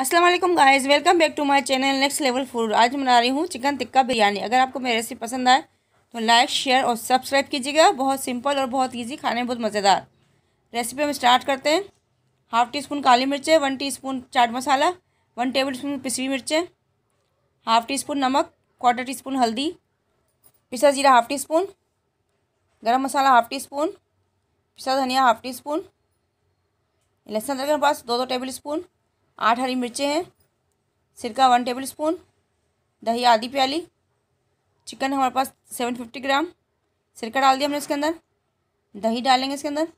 Aslam guys welcome back to my channel next level food आज बना रही हूँ चिकन टिक्का बिरयानी अगर आपको मेरी रेसिपी पसंद आए तो लाइक शेयर और सब्सक्राइब कीजिएगा बहुत सिंपल और बहुत ईजी खाने में बहुत मज़ेदार रेसिपी हम स्टार्ट करते हैं हाफ टी स्पून काली मिर्चें one teaspoon chaat masala one tablespoon पिसवी मिर्चें हाफ टी स्पून नमक क्वार्टर टी स्पून हल्दी पिसा जीरा हाफ टी स्पून गरम मसाला हाफ टी स्पून पिसा धनिया हाफ टी स्पून लहसुन अदरक के पास दो दो टेबल स्पून आठ हरी मिर्चें हैं सिरका वन टेबल स्पून दही आधी प्याली चिकन हमारे पास सेवन फिफ्टी ग्राम सिरका डाल दिया हमने इसके अंदर दही डालेंगे इसके अंदर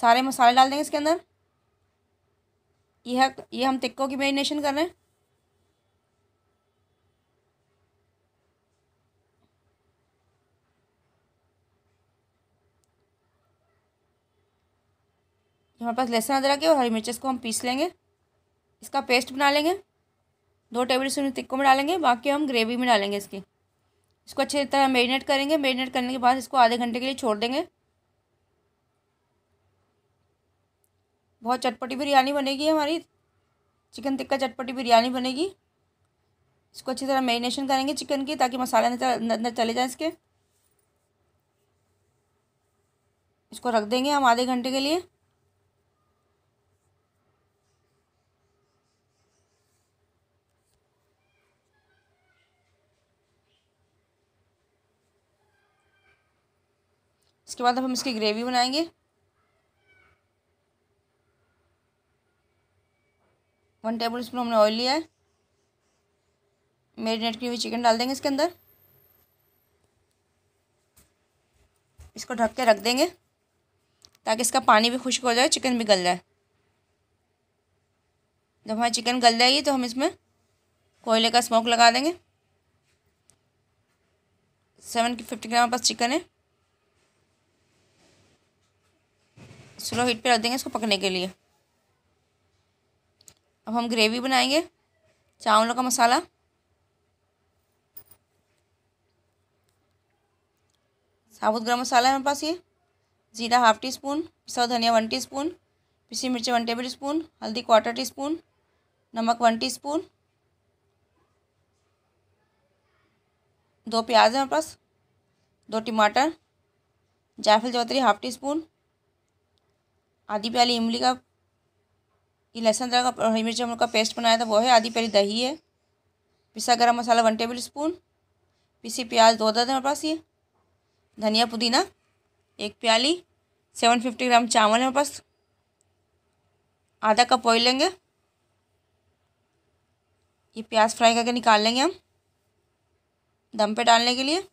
सारे मसाले डाल देंगे इसके अंदर यह यह हम टिक्कों की मेरीनेशन कर रहे हैं तो हमारे पास लहसुन अदरक है और हरी मिर्च को हम पीस लेंगे इसका पेस्ट बना लेंगे दो टेबल स्पून तिक्को में डालेंगे बाकी हम ग्रेवी में डालेंगे इसकी इसको अच्छी तरह मेरीनेट करेंगे मेरीनेट करने के बाद इसको आधे घंटे के लिए छोड़ देंगे बहुत चटपटी बिरयानी बनेगी हमारी चिकन टिक्का चटपटी बिरयानी बनेगी इसको अच्छी तरह मैरिनेशन करेंगे चिकन की ताकि मसाले अंदर चले जाएँ इसके इसको रख देंगे हम आधे घंटे के लिए इसके बाद अब हम इसकी ग्रेवी बनाएंगे वन टेबल स्पून हमने ऑयल लिया है मेरीनेट की हुई चिकन डाल देंगे इसके अंदर इसको ढक के रख देंगे ताकि इसका पानी भी खुश्क हो जाए चिकन भी गल जाए जब हमारी चिकन गल जाएगी तो हम इसमें कोयले का स्मोक लगा देंगे सेवन फिफ्टी ग्राम पास चिकन है स्लो हीट पे रख देंगे इसको पकने के लिए अब हम ग्रेवी बनाएंगे चावलों का मसाला साबुत गरम मसाला है मेरे पास ये जीरा हाफ टी स्पून पिसा धनिया वन टी स्पून पिसी मिर्ची वन टेबल स्पून हल्दी क्वार्टर टी स्पून नमक वन टी स्पून दो प्याज है मेरे पास दो टमाटर जायफल चौधरी हाफ टी स्पून आधी प्याली इमली का ये लहसुन अदरक का हरी मिर्च हम लोग का पेस्ट बनाया था वो है आधी प्याली दही है पिसा गरम मसाला वन टेबल स्पून पिसी प्याज दो दर्द हमारे मेरे पास ये धनिया पुदीना एक प्याली सेवन फिफ्टी ग्राम चावल है मेरे पास आधा कप ऑयल लेंगे ये प्याज फ्राई करके निकाल लेंगे हम दम पे डालने के लिए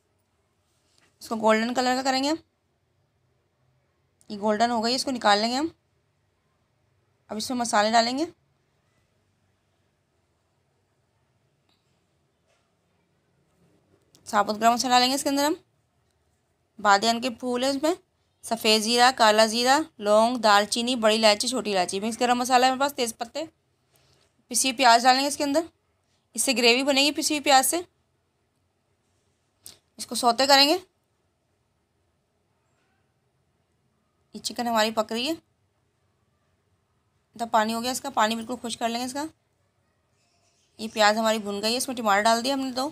इसको गोल्डन कलर का करेंगे हम ये गोल्डन हो गई इसको निकाल लेंगे हम अब इसमें मसाले डालेंगे साबुत गर्म मसाला डालेंगे इसके अंदर हम बादन के फूल है इसमें सफ़ेद ज़ीरा काला ज़ीरा लौंग दालचीनी बड़ी इलायची छोटी इलायची मिक्स गर्म मसाला है मेरे पास तेज़ पत्ते पिसी हुई प्याज डालेंगे इसके अंदर इससे ग्रेवी बनेगी पिसी हुई प्याज से इसको सोते करेंगे चिकन हमारी पक रही है तो पानी हो गया इसका पानी बिल्कुल खुश कर लेंगे इसका ये प्याज हमारी भुन गई है इसमें टमाटर डाल दिया हमने दो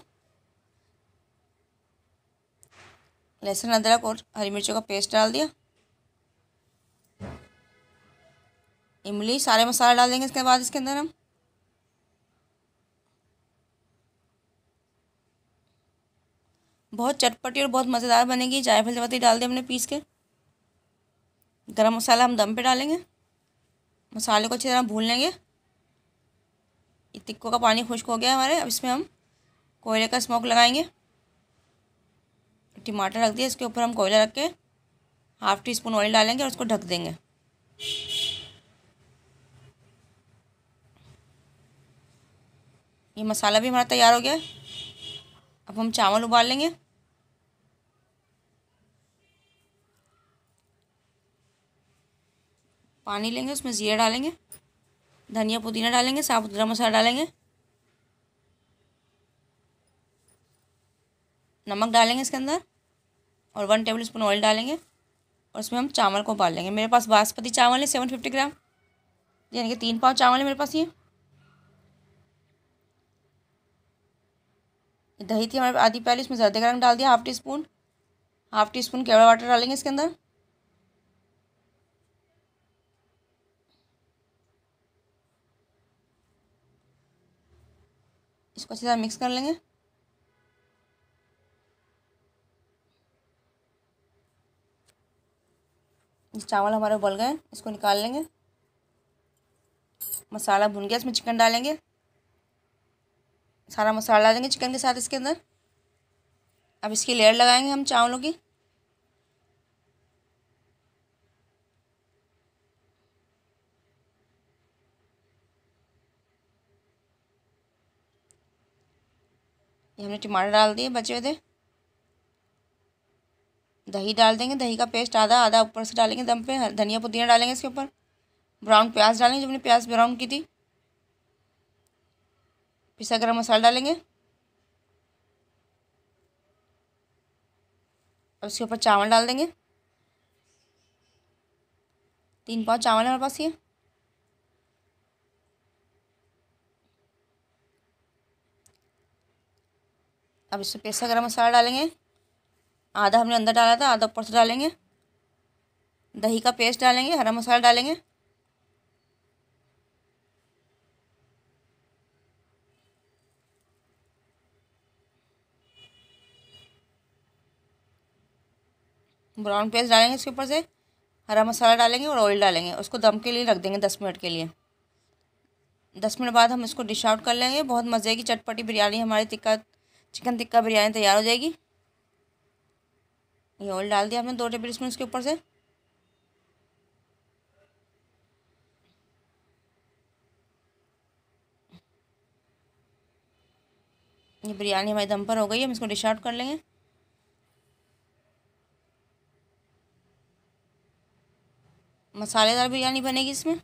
लहसुन अदरक और हरी मिर्चों का पेस्ट डाल दिया इमली सारे मसाले डाल देंगे इसके बाद इसके अंदर हम बहुत चटपटी और बहुत मज़ेदार बनेगी जायफल जवाती डाल दी हमने पीस के गरम मसाला हम दम पे डालेंगे मसाले को अच्छी तरह भून लेंगे तिक्को का पानी खुश्क हो गया हमारे अब इसमें हम कोयले का स्मोक लगाएंगे टमाटर रख दिया इसके ऊपर हम कोयला रख के हाफ़ टी स्पून ऑयल डालेंगे और उसको ढक देंगे ये मसाला भी हमारा तैयार हो गया अब हम चावल उबाल लेंगे पानी लेंगे उसमें ज़ीरा डालेंगे धनिया पुदीना डालेंगे साबुत गर्म मसाला डालेंगे नमक डालेंगे इसके अंदर और वन टेबल स्पून ऑयल डालेंगे और उसमें हम चावल को उबाल लेंगे मेरे पास बासमती चावल है सेवन फिफ्टी ग्राम यानी कि तीन पाव चावल है मेरे पास ये दही थी हमारे आधी पहले इसमें जर्दे का रंग डाल दिया half teaspoon half teaspoon केवड़ा वाटर डालेंगे इसके अंदर इसको अच्छी तरह मिक्स कर लेंगे चावल हमारे उबल गए इसको निकाल लेंगे मसाला भुन गया इसमें चिकन डालेंगे सारा मसाला डाल देंगे चिकन के साथ इसके अंदर अब इसकी लेयर लगाएंगे हम चावलों की ये हमने टमाटर डाल दिए बचे हुए थे दही डाल देंगे दही का पेस्ट आधा आधा ऊपर से डालेंगे दम पे धनिया पुदीना डालेंगे इसके ऊपर ब्राउन प्याज डालेंगे जो हमने प्याज ब्राउन की थी पिसा गरम मसाला डालेंगे अब इसके ऊपर चावल डाल देंगे तीन पाँच चावल हमारे पास ये अब इसमें पेसा गरम मसाला डालेंगे आधा हमने अंदर डाला था आधा ऊपर से डालेंगे दही का पेस्ट डालेंगे हरा मसाला डालेंगे ब्राउन पेस्ट डालेंगे इसके ऊपर से हरा मसाला डालेंगे और ऑयल डालेंगे उसको दम के लिए रख देंगे दस मिनट के लिए दस मिनट बाद हम इसको डिश आउट कर लेंगे बहुत मज़े की चटपटी बिरयानी हमारी टिक्का चिकन टिक्का बिरयानी तैयार हो जाएगी ये ऑयल डाल दिया हमने दो टेबल स्पून इसके ऊपर से ये बिरयानी हमारी दम पर हो गई है हम इसको डिश आउट कर लेंगे मसालेदार बिरयानी बनेगी इसमें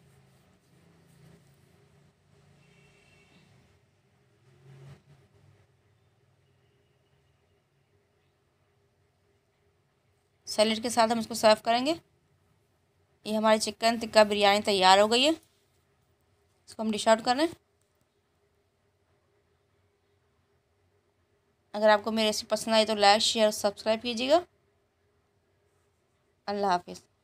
सैलड के साथ हम इसको सर्व करेंगे ये हमारी चिकन टिक्का बिरयानी तैयार हो गई है इसको हम डिश आउट कर हैं अगर आपको मेरी रेसिपी पसंद आई तो लाइक शेयर और सब्सक्राइब कीजिएगा अल्लाह हाफिज़